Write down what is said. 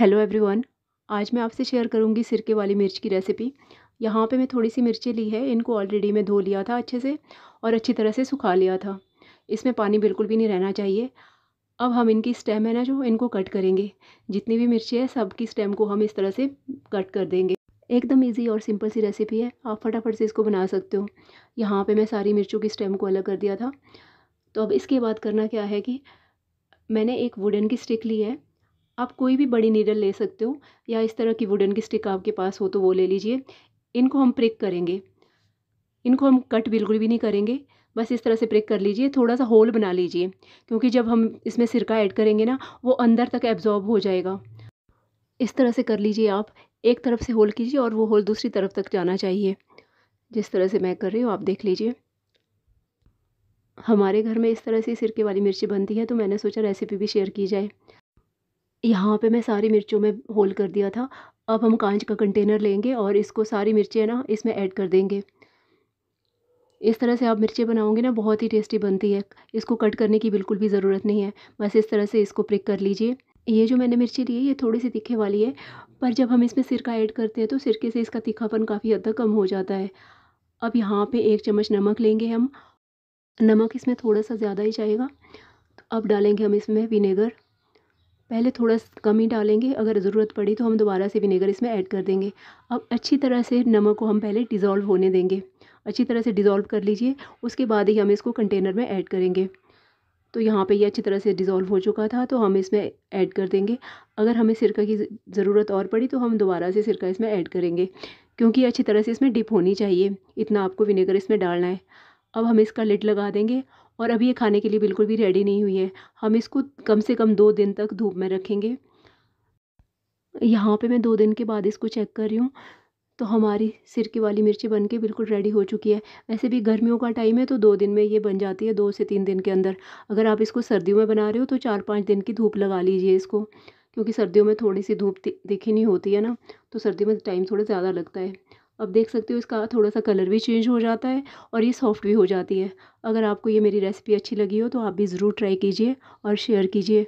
hello everyone आज मैं आपसे शेयर करूंगी सिरके वाली मिर्च की रेसिपी यहाँ पे मैं थोड़ी सी मिर्ची ली है इनको ऑलरेडी मैं धो लिया था अच्छे से और अच्छी तरह से सुखा लिया था इसमें पानी बिल्कुल भी नहीं रहना चाहिए अब हम इनकी स्टेम है ना जो इनको कट करेंगे जितनी भी मिर्ची है सब की स्टेम को हम इस तरह से कट कर देंगे एकदम ईज़ी और सिंपल सी रेसिपी है आप फटाफट से इसको बना सकते हो यहाँ पर मैं सारी मिर्चों की स्टेम को अलग कर दिया था तो अब इसके बाद करना क्या है कि मैंने एक वुडन की स्टिक ली है आप कोई भी बड़ी नीडल ले सकते हो या इस तरह की वुडन की स्टिक आपके पास हो तो वो ले लीजिए इनको हम प्रिक करेंगे इनको हम कट बिल्कुल भी नहीं करेंगे बस इस तरह से प्रिक कर लीजिए थोड़ा सा होल बना लीजिए क्योंकि जब हम इसमें सिरका ऐड करेंगे ना वो अंदर तक एब्जॉर्ब हो जाएगा इस तरह से कर लीजिए आप एक तरफ से होल कीजिए और वो होल दूसरी तरफ तक जाना चाहिए जिस तरह से मैं कर रही हूँ आप देख लीजिए हमारे घर में इस तरह से सिरके वाली मिर्ची बनती है तो मैंने सोचा रेसिपी भी शेयर की जाए यहाँ पे मैं सारी मिर्चों में होल कर दिया था अब हम कांच का कंटेनर लेंगे और इसको सारी मिर्चें ना इसमें ऐड कर देंगे इस तरह से आप मिर्चें बनाओगे ना बहुत ही टेस्टी बनती है इसको कट करने की बिल्कुल भी ज़रूरत नहीं है बस इस तरह से इसको प्रिक कर लीजिए ये जो मैंने मिर्ची ली है ये थोड़ी सी तीखे वाली है पर जब हम इसमें सिरका ऐड करते हैं तो सिरके से इसका तीखापन काफ़ी हद तक कम हो जाता है अब यहाँ पे एक चम्मच नमक लेंगे हम नमक इसमें थोड़ा सा ज़्यादा ही चाहिएगा तो अब डालेंगे हम इसमें विनेगर पहले थोड़ा कम ही डालेंगे अगर ज़रूरत पड़ी तो हम दोबारा से विनेगर इसमें ऐड कर देंगे अब अच्छी तरह से नमक को हम पहले डिज़ोल्व होने देंगे अच्छी तरह से डिज़ोल्व कर लीजिए उसके बाद ही हम इसको कंटेनर में ऐड करेंगे तो यहाँ पे ये अच्छी तरह से डिज़ोल्व हो चुका था तो हम इसमें ऐड कर देंगे अगर हमें सिरका की ज़रूरत और पड़ी तो हम दोबारा से सिरका इसमें ऐड करेंगे क्योंकि अच्छी तरह से इसमें डिप होनी चाहिए इतना आपको विनेगर इसमें डालना है अब हम इसका लिट लगा देंगे और अभी ये खाने के लिए बिल्कुल भी रेडी नहीं हुई है हम इसको कम से कम दो दिन तक धूप में रखेंगे यहाँ पे मैं दो दिन के बाद इसको चेक कर रही हूँ तो हमारी सिरके वाली मिर्ची बन के बिल्कुल रेडी हो चुकी है वैसे भी गर्मियों का टाइम है तो दो दिन में ये बन जाती है दो से तीन दिन के अंदर अगर आप इसको सर्दियों में बना रहे हो तो चार पाँच दिन की धूप लगा लीजिए इसको क्योंकि सर्दियों में थोड़ी सी धूप दिखी नहीं होती है ना तो सर्दियों में टाइम थोड़ा ज़्यादा लगता है अब देख सकते हो इसका थोड़ा सा कलर भी चेंज हो जाता है और ये सॉफ्ट भी हो जाती है अगर आपको ये मेरी रेसिपी अच्छी लगी हो तो आप भी ज़रूर ट्राई कीजिए और शेयर कीजिए